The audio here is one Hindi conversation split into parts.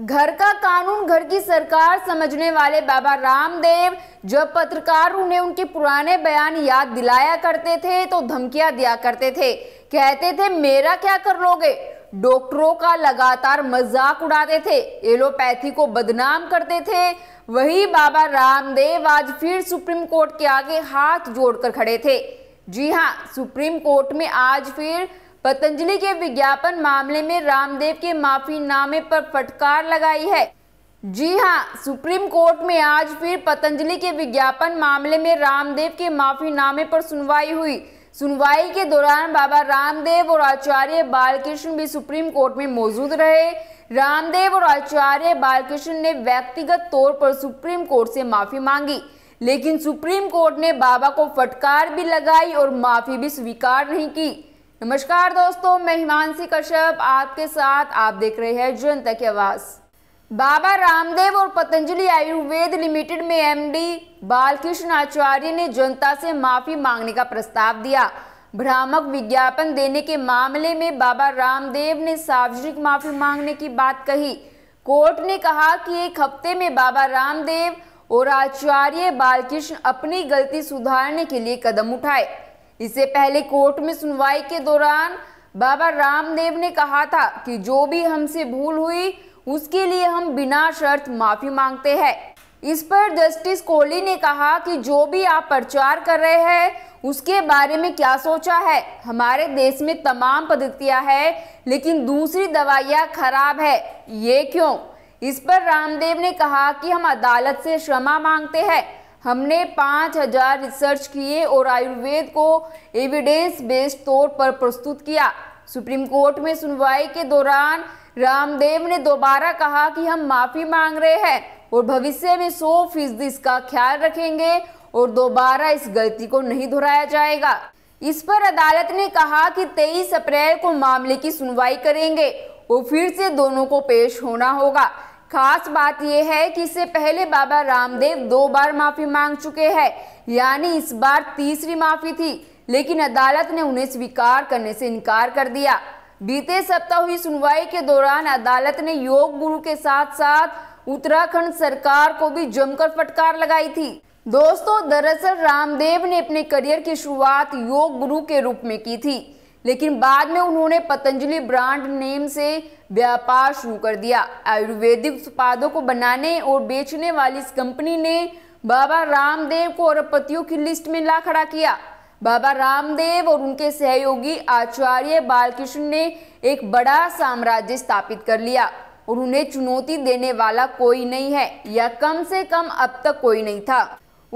घर का कानून घर की सरकार समझने वाले बाबा रामदेव जब पत्रकार उन्हें उनके पुराने बयान याद दिलाया करते थे तो धमकियां दिया करते थे कहते थे मेरा क्या कर लोगे डॉक्टरों का लगातार मजाक उड़ाते थे एलोपैथी को बदनाम करते थे वही बाबा रामदेव आज फिर सुप्रीम कोर्ट के आगे हाथ जोड़कर खड़े थे जी हाँ सुप्रीम कोर्ट में आज फिर पतंजलि के विज्ञापन मामले में रामदेव के माफीनामे पर फटकार लगाई है जी हाँ सुप्रीम कोर्ट में आज फिर पतंजलि के विज्ञापन मामले में रामदेव के माफीनामे पर सुनवाई हुई सुनवाई के दौरान बाबा रामदेव और आचार्य बालकृष्ण भी सुप्रीम कोर्ट में मौजूद रहे रामदेव और आचार्य बालकृष्ण ने व्यक्तिगत तौर पर सुप्रीम कोर्ट से माफी मांगी लेकिन सुप्रीम कोर्ट ने बाबा को फटकार भी लगाई और माफी भी स्वीकार नहीं की नमस्कार दोस्तों मैं हिमांशी कश्यप आपके साथ आप देख रहे हैं जनता की आवाज बाबा रामदेव और पतंजलि आयुर्वेद लिमिटेड में एमडी बालकृष्ण आचार्य ने जनता से माफी मांगने का प्रस्ताव दिया भ्रामक विज्ञापन देने के मामले में बाबा रामदेव ने सार्वजनिक माफी मांगने की बात कही कोर्ट ने कहा कि एक हफ्ते में बाबा रामदेव और आचार्य बालकृष्ण अपनी गलती सुधारने के लिए कदम उठाए इससे पहले कोर्ट में सुनवाई के दौरान बाबा रामदेव ने कहा था कि जो भी हमसे भूल हुई उसके लिए हम बिना शर्त माफी मांगते हैं इस पर जस्टिस कोहली ने कहा कि जो भी आप प्रचार कर रहे हैं उसके बारे में क्या सोचा है हमारे देश में तमाम पद्धतियाँ हैं लेकिन दूसरी दवाइयाँ खराब है ये क्यों इस पर रामदेव ने कहा कि हम अदालत से क्षमा मांगते हैं हमने 5000 रिसर्च किए और आयुर्वेद को एविडेंस बेस्ड तौर पर प्रस्तुत किया सुप्रीम कोर्ट में सुनवाई के दौरान रामदेव ने दोबारा कहा कि हम माफ़ी मांग रहे हैं और भविष्य में 100 फीसदी इसका ख्याल रखेंगे और दोबारा इस गलती को नहीं दोहराया जाएगा इस पर अदालत ने कहा कि 23 अप्रैल को मामले की सुनवाई करेंगे और फिर से दोनों को पेश होना होगा खास बात यह है कि इससे पहले बाबा रामदेव दो बार माफी मांग चुके हैं यानी इस बार तीसरी माफी थी लेकिन अदालत ने उन्हें स्वीकार करने से इनकार कर दिया बीते सप्ताह हुई सुनवाई के दौरान अदालत ने योग गुरु के साथ साथ उत्तराखंड सरकार को भी जमकर फटकार लगाई थी दोस्तों दरअसल रामदेव ने अपने करियर की शुरुआत योग गुरु के रूप में की थी लेकिन बाद में उन्होंने पतंजलि ब्रांड नेम से व्यापार शुरू कर दिया आयुर्वेदिक उत्पादों को बनाने और बेचने वाली इस कंपनी ने बाबा रामदेव को अरबपतियों की लिस्ट में ला खड़ा किया बाबा रामदेव और उनके सहयोगी आचार्य बालकृष्ण ने एक बड़ा साम्राज्य स्थापित कर लिया और उन्हें चुनौती देने वाला कोई नहीं है या कम से कम अब तक कोई नहीं था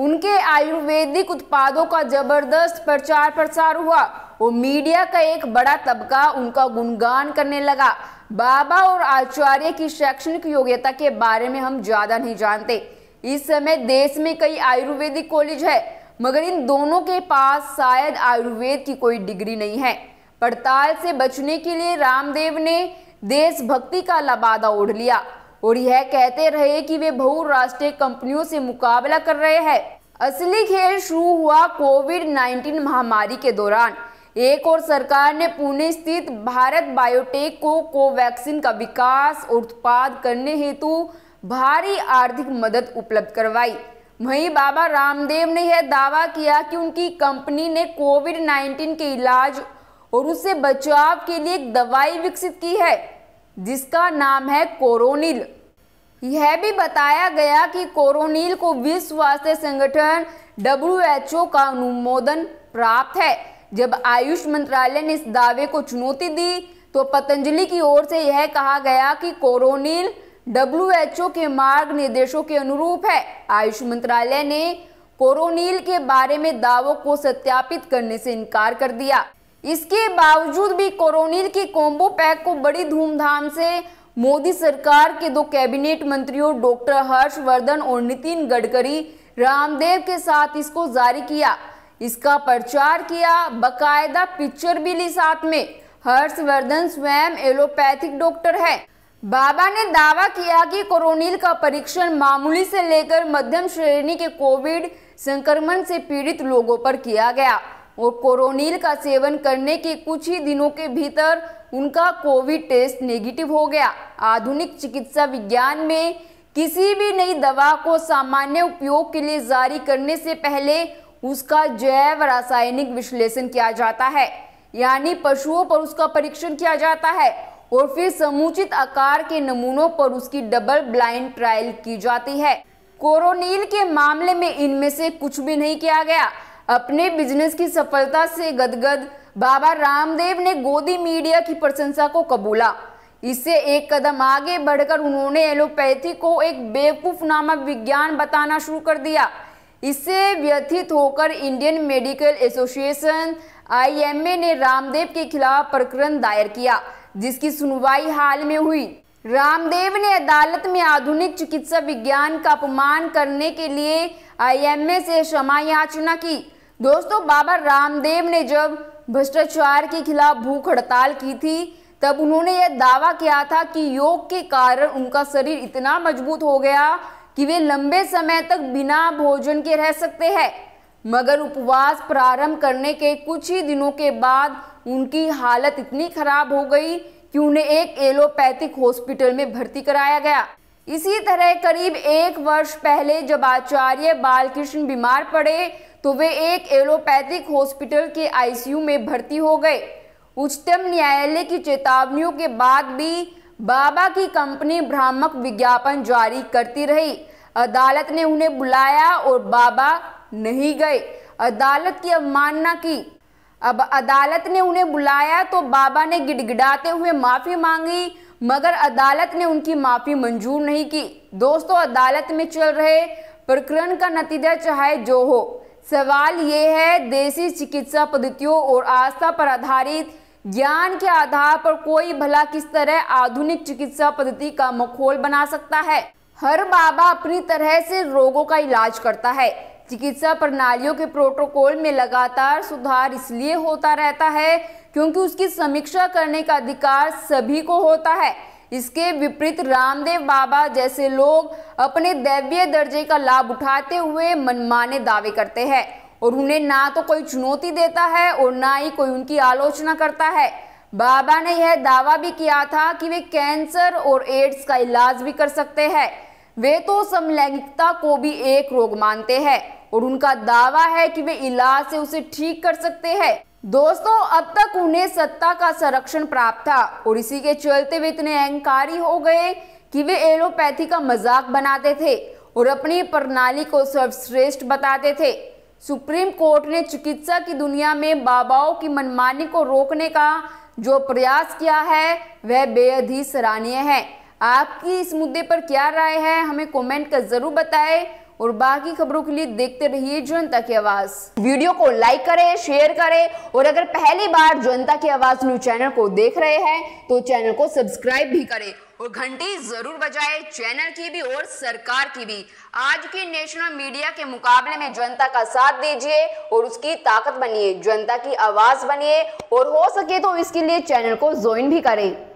उनके आयुर्वेदिक उत्पादों का जबरदस्त प्रचार प्रसार हुआ वो मीडिया का एक बड़ा तबका उनका गुणगान करने लगा बाबा और आचार्य की शैक्षणिक योग्यता के बारे में हम ज़्यादा नहीं जानते इस समय देश में कई आयुर्वेदिक कॉलेज है मगर इन दोनों के पास शायद आयुर्वेद की कोई डिग्री नहीं है पड़ताल से बचने के लिए रामदेव ने देशभक्ति का लबादा ओढ़ लिया और यह कहते रहे कि वे बहुराष्ट्रीय कंपनियों से मुकाबला कर रहे हैं असली खेल शुरू हुआ कोविड 19 महामारी के दौरान एक और सरकार ने पुणे स्थित भारत बायोटेक को कोवैक्सीन का विकास और उत्पाद करने हेतु भारी आर्थिक मदद उपलब्ध करवाई वहीं बाबा रामदेव ने यह दावा किया कि उनकी कंपनी ने कोविड 19 के इलाज और उससे बचाव के लिए एक दवाई विकसित की है जिसका नाम है कोरोनिल यह भी बताया गया कि कोरोनिल को विश्व स्वास्थ्य संगठन डब्ल्यू का अनुमोदन प्राप्त है जब आयुष मंत्रालय ने इस दावे को चुनौती दी तो पतंजलि की ओर से यह कहा गया कि कोरोनिल डब्ल्यूएचओ के मार्ग निर्देशों के अनुरूप है आयुष मंत्रालय ने कोरोनिल के बारे में दावों को सत्यापित करने से इनकार कर दिया इसके बावजूद भी कोरोनिल के कॉम्बो पैक को बड़ी धूमधाम से मोदी सरकार के दो कैबिनेट मंत्रियों डॉक्टर हर्षवर्धन और नितिन गडकरी रामदेव के साथ इसको जारी किया इसका प्रचार किया बकायदा पिक्चर भी ली साथ में हर्षवर्धन स्वयं एलोपैथिक डॉक्टर है बाबा ने दावा किया कि कोरोनिल का परीक्षण मामूली से लेकर मध्यम श्रेणी के कोविड संक्रमण से पीड़ित लोगों पर किया गया और कोरोनिल का सेवन करने के कुछ ही दिनों के भीतर उनका कोविड टेस्ट नेगेटिव हो गया आधुनिक चिकित्सा विज्ञान में किसी भी नई दवा को सामान्य उपयोग के लिए जारी करने से पहले उसका जैव रासायनिक विश्लेषण किया जाता है यानी पशुओं पर उसका परीक्षण किया जाता है और फिर समुचित आकार के नमूनों पर उसकी डबल ब्लाइंड ट्रायल की जाती है कोरोनील के मामले में इनमें से कुछ भी नहीं किया गया अपने बिजनेस की सफलता से गदगद बाबा रामदेव ने गोदी मीडिया की प्रशंसा को कबूला इससे एक कदम आगे बढ़कर उन्होंने एलोपैथी को एक बेवकूफ नामक विज्ञान बताना शुरू कर दिया इससे व्यथित होकर इंडियन मेडिकल एसोसिएशन आईएमए ने रामदेव के खिलाफ प्रकरण दायर किया जिसकी सुनवाई हाल में हुई रामदेव ने अदालत में आधुनिक चिकित्सा विज्ञान का अपमान करने के लिए आईएमए से क्षमा याचना की दोस्तों बाबा रामदेव ने जब भ्रष्टाचार के खिलाफ भूख हड़ताल की थी तब उन्होंने यह दावा किया था कि योग के कारण उनका शरीर इतना मजबूत हो गया कि वे लंबे समय तक बिना भोजन के रह सकते हैं मगर उपवास प्रारंभ करने के कुछ ही दिनों के बाद उनकी हालत इतनी खराब हो गई कि उन्हें एक एलोपैथिक हॉस्पिटल में भर्ती कराया गया इसी तरह करीब एक वर्ष पहले जब आचार्य बालकृष्ण बीमार पड़े तो वे एक एलोपैथिक हॉस्पिटल के आईसीयू में भर्ती हो गए उच्चतम न्यायालय की चेतावनियों के बाद भी बाबा की कंपनी भ्रामक विज्ञापन जारी करती रही अदालत ने उन्हें बुलाया और बाबा नहीं गए अदालत की अवमानना की अब अदालत ने उन्हें बुलाया तो बाबा ने गिड़गिड़ाते हुए माफ़ी मांगी मगर अदालत ने उनकी माफ़ी मंजूर नहीं की दोस्तों अदालत में चल रहे प्रकरण का नतीजा चाहे जो हो सवाल ये है देसी चिकित्सा पद्धतियों और आस्था पर आधारित ज्ञान के आधार पर कोई भला किस तरह आधुनिक चिकित्सा पद्धति का मखोल बना सकता है हर बाबा अपनी तरह से रोगों का इलाज करता है चिकित्सा प्रणालियों के प्रोटोकॉल में लगातार सुधार इसलिए होता रहता है क्योंकि उसकी समीक्षा करने का अधिकार सभी को होता है इसके विपरीत रामदेव बाबा जैसे लोग अपने दैवीय दर्जे का लाभ उठाते हुए मनमाने दावे करते हैं और उन्हें ना तो कोई चुनौती देता है और ना ही कोई उनकी आलोचना करता है बाबा ने यह दावा भी किया था कि वे कैंसर और एड्स का इलाज भी कर सकते हैं वे तो समलैंगिकता को भी एक रोग मानते हैं और उनका दावा है कि वे इलाज से उसे ठीक कर सकते हैं दोस्तों अब तक उन्हें सत्ता का संरक्षण प्राप्त था और इसी के चलते वे इतने अहंकारी हो गए कि वे एलोपैथी का मजाक बनाते थे और अपनी प्रणाली को सर्वश्रेष्ठ बताते थे सुप्रीम कोर्ट ने चिकित्सा की दुनिया में बाबाओं की मनमानी को रोकने का जो प्रयास किया है वह बेहद ही सराहनीय है आपकी इस मुद्दे पर क्या राय है हमें कमेंट कर ज़रूर बताएं और बाकी खबरों के लिए देखते रहिए जनता की आवाज वीडियो को लाइक करें शेयर करें और अगर पहली बार जनता की आवाज न्यूज चैनल को देख रहे हैं तो चैनल को सब्सक्राइब भी करें और घंटी जरूर बजाए चैनल की भी और सरकार की भी आज की नेशनल मीडिया के मुकाबले में जनता का साथ दीजिए और उसकी ताकत बनिए जनता की आवाज बनिए और हो सके तो इसके लिए चैनल को ज्वाइन भी करें